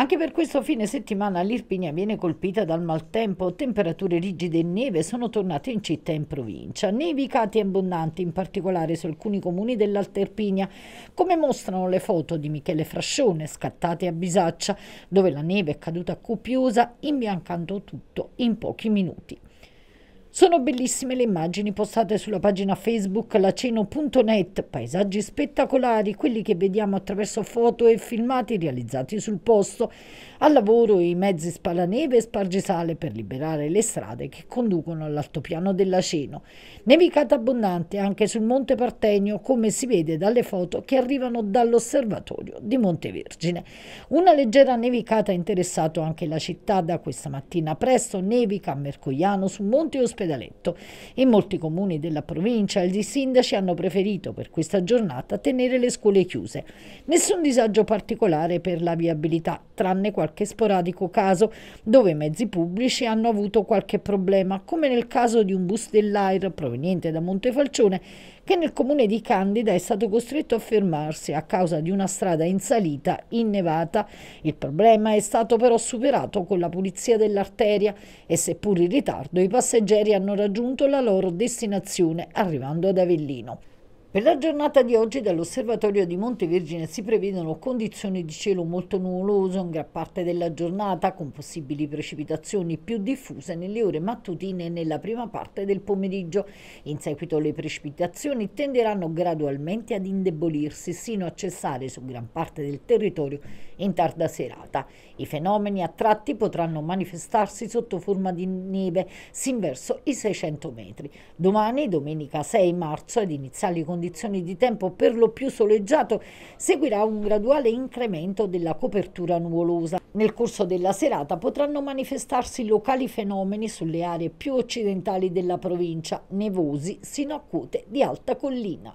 Anche per questo fine settimana l'Irpinia viene colpita dal maltempo, temperature rigide e neve sono tornate in città e in provincia. Nevicati abbondanti, in particolare su alcuni comuni dell'Alta Irpinia, come mostrano le foto di Michele Frascione scattate a Bisaccia, dove la neve è caduta copiosa, imbiancando tutto in pochi minuti. Sono bellissime le immagini postate sulla pagina Facebook laceno.net, paesaggi spettacolari, quelli che vediamo attraverso foto e filmati realizzati sul posto. Al lavoro i mezzi spalaneve e spargisale per liberare le strade che conducono all'altopiano del Laceno. Nevicata abbondante anche sul Monte Partenio, come si vede dalle foto che arrivano dall'osservatorio di Monte Vergine. Una leggera nevicata ha interessato anche la città da questa mattina presto, nevica a Mercogliano su Monte Ospedale da letto. In molti comuni della provincia i sindaci hanno preferito per questa giornata tenere le scuole chiuse. Nessun disagio particolare per la viabilità, tranne qualche sporadico caso dove i mezzi pubblici hanno avuto qualche problema, come nel caso di un bus dell'AIR proveniente da Montefalcione che nel comune di Candida è stato costretto a fermarsi a causa di una strada in salita innevata. Il problema è stato però superato con la pulizia dell'arteria e seppur in ritardo i passeggeri hanno raggiunto la loro destinazione arrivando ad Avellino. Per la giornata di oggi dall'osservatorio di Monte Vergine si prevedono condizioni di cielo molto nuvoloso in gran parte della giornata, con possibili precipitazioni più diffuse nelle ore mattutine e nella prima parte del pomeriggio. In seguito le precipitazioni tenderanno gradualmente ad indebolirsi sino a cessare su gran parte del territorio in tarda serata. I fenomeni a tratti potranno manifestarsi sotto forma di neve, sin verso i 600 metri. Domani, domenica 6 marzo, ad iniziali condizioni condizioni di tempo per lo più soleggiato, seguirà un graduale incremento della copertura nuvolosa. Nel corso della serata potranno manifestarsi locali fenomeni sulle aree più occidentali della provincia, nevosi sino a quote di alta collina.